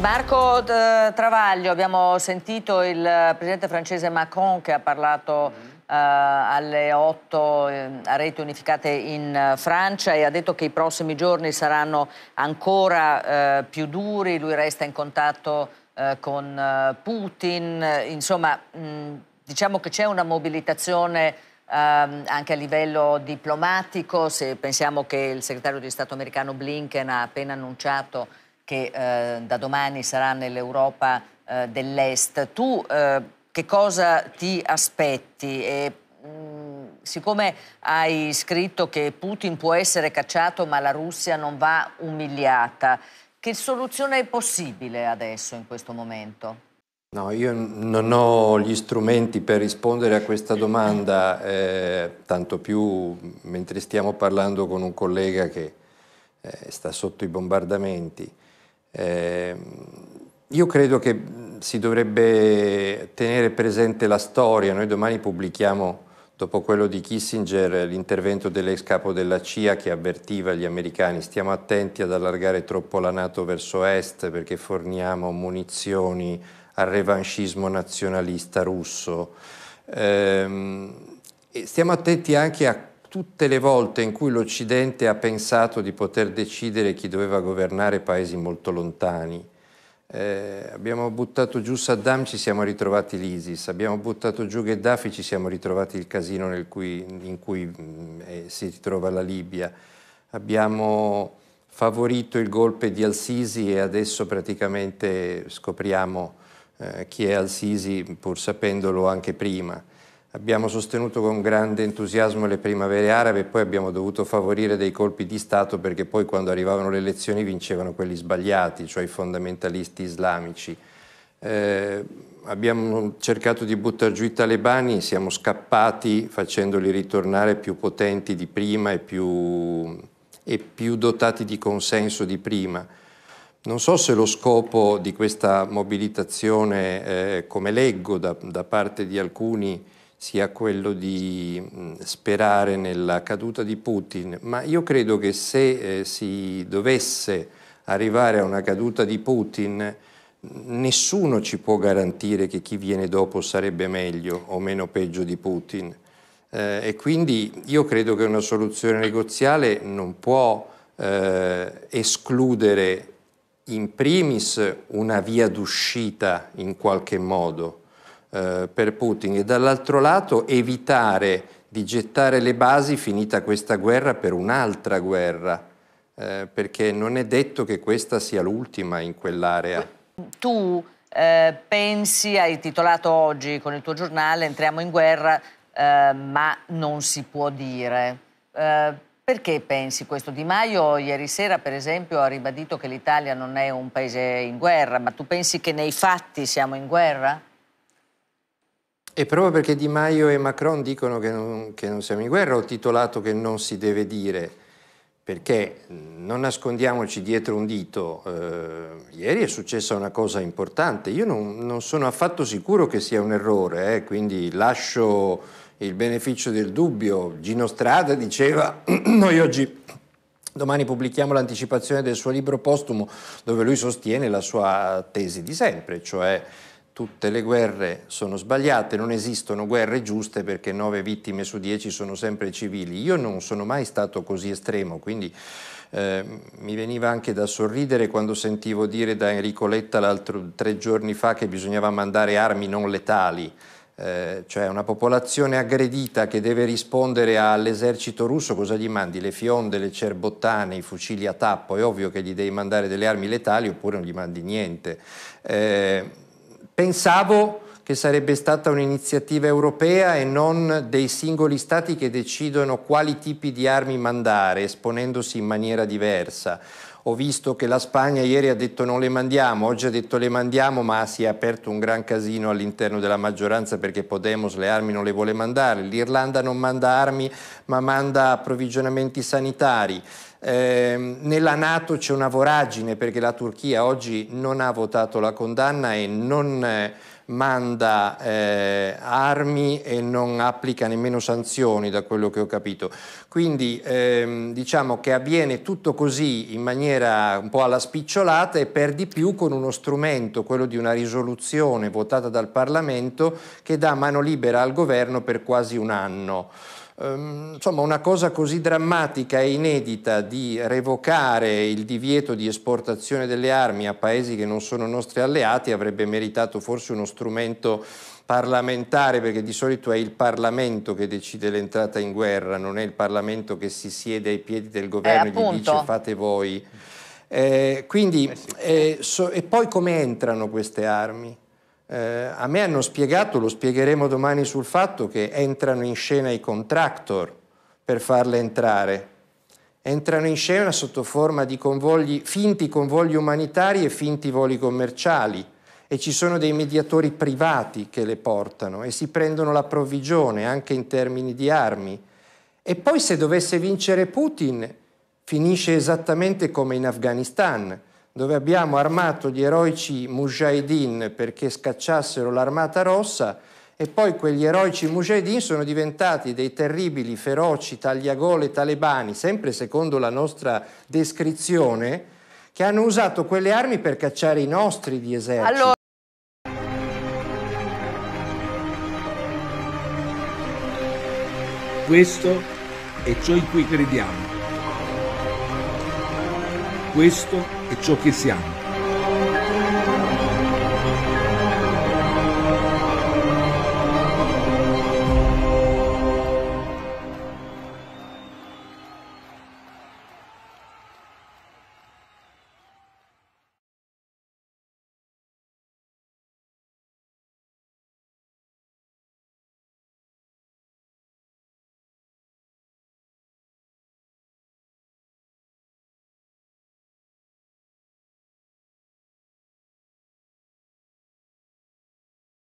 Marco eh, Travaglio, abbiamo sentito il presidente francese Macron che ha parlato uh, alle 8 eh, a reti unificate in uh, Francia e ha detto che i prossimi giorni saranno ancora uh, più duri, lui resta in contatto con Putin, insomma mh, mm, diciamo che c'è una mobilitazione Um, anche a livello diplomatico, se pensiamo che il segretario di Stato americano Blinken ha appena annunciato che eh, da domani sarà nell'Europa eh, dell'Est. Tu eh, che cosa ti aspetti? E, mh, mm, siccome hai scritto che Putin può essere cacciato ma la Russia non va umiliata, che soluzione è possibile adesso, in questo momento? No, io non ho gli strumenti per rispondere a questa domanda, eh, tanto più mentre stiamo parlando con un collega che eh, sta sotto i bombardamenti. Eh, io credo che si dovrebbe tenere presente la storia, noi domani pubblichiamo dopo quello di Kissinger l'intervento dell'ex capo della CIA che avvertiva gli americani stiamo attenti ad allargare troppo la Nato verso est perché forniamo munizioni al revanchismo nazionalista russo. Eh, stiamo attenti anche a tutte le volte in cui l'Occidente ha pensato di poter decidere chi doveva governare paesi molto lontani. Eh, abbiamo buttato giù Saddam, ci siamo ritrovati l'ISIS, abbiamo buttato giù Gheddafi, ci siamo ritrovati il casino cui, in cui mh, mm, eh, si ritrova la Libia, abbiamo favorito il golpe di Al-Sisi e adesso praticamente scopriamo eh, chi è Al-Sisi pur sapendolo anche prima. Abbiamo sostenuto con grande entusiasmo le primavere arabe e poi abbiamo dovuto favorire dei colpi di Stato perché poi quando arrivavano le elezioni vincevano quelli sbagliati, cioè i fondamentalisti islamici. Eh, abbiamo cercato di buttare giù i talebani, siamo scappati facendoli ritornare più potenti di prima e più, e più dotati di consenso di prima. Non so se lo scopo di questa mobilitazione, eh, come leggo da, da parte di alcuni, sia quello di sperare nella caduta di Putin, ma io credo che se eh, si dovesse arrivare a una caduta di Putin, nessuno ci può garantire che chi viene dopo sarebbe meglio o meno peggio di Putin. Eh, e quindi io credo che una soluzione negoziale non può eh, escludere in primis una via d'uscita in qualche modo, eh, per Putin e dall'altro lato evitare di gettare le basi finita questa guerra per un'altra guerra, eh, perché non è detto che questa sia l'ultima in quell'area. Tu eh, pensi, hai titolato oggi con il tuo giornale, entriamo in guerra, eh, ma non si può dire. Eh, perché pensi questo? Di Maio ieri sera, per esempio, ha ribadito che l'Italia non è un paese in guerra, ma tu pensi che nei fatti siamo in guerra? E proprio perché Di Maio e Macron dicono che non, che non siamo in guerra, ho titolato che non si deve dire, perché non nascondiamoci dietro un dito, eh, ieri è successa una cosa importante, io non, non sono affatto sicuro che sia un errore, eh, quindi lascio il beneficio del dubbio. Gino Strada diceva, noi oggi Domani pubblichiamo l'anticipazione del suo libro postumo dove lui sostiene la sua tesi di sempre, cioè tutte le guerre sono sbagliate, non esistono guerre giuste perché nove vittime su dieci sono sempre civili. Io non sono mai stato così estremo, quindi eh, mi veniva anche da sorridere quando sentivo dire da Enrico Letta l'altro tre giorni fa che bisognava mandare armi non letali. Eh, cioè una popolazione aggredita che deve rispondere all'esercito russo, cosa gli mandi? Le fionde, le cerbottane, i fucili a tappo? È ovvio che gli devi mandare delle armi letali oppure non gli mandi niente. Eh, Pensavo che sarebbe stata un'iniziativa europea e non dei singoli stati che decidono quali tipi di armi mandare, esponendosi in maniera diversa. Ho visto che la Spagna ieri ha detto non le mandiamo, oggi ha detto le mandiamo, ma si è aperto un gran casino all'interno della maggioranza perché Podemos le armi non le vuole mandare. L'Irlanda non manda armi, ma manda approvvigionamenti sanitari. Ehm, nella Nato c'è una voragine perché la Turchia oggi non ha votato la condanna e non eh, manda eh, armi e non applica nemmeno sanzioni da quello che ho capito. Quindi ehm, diciamo che avviene tutto così in maniera un po' alla spicciolata e per di più con uno strumento, quello di una risoluzione votata dal Parlamento che dà mano libera al governo per quasi un anno. Ehm, insomma, una cosa così drammatica e inedita di revocare il divieto di esportazione delle armi a paesi che non sono nostri alleati avrebbe meritato forse uno strumento parlamentare, perché di solito è il Parlamento che decide l'entrata in guerra, non è il Parlamento che si siede ai piedi del governo eh, e gli dice fate voi. Eh, quindi, eh sì. Eh, so, e poi come entrano queste armi? Eh, a me hanno spiegato, lo spiegheremo domani sul fatto, che entrano in scena i contractor per farle entrare. Entrano in scena sotto forma di convogli, finti convogli umanitari e finti voli commerciali e ci sono dei mediatori privati che le portano e si prendono la provvigione anche in termini di armi. E poi se dovesse vincere Putin finisce esattamente come in Afghanistan, dove abbiamo armato gli eroici mujahideen perché scacciassero l'armata rossa e poi quegli eroici mujahideen sono diventati dei terribili, feroci tagliagole talebani, sempre secondo la nostra descrizione, che hanno usato quelle armi per cacciare i nostri di esercito. Allora... Questo è ciò in cui crediamo. Questo e ciò che siamo.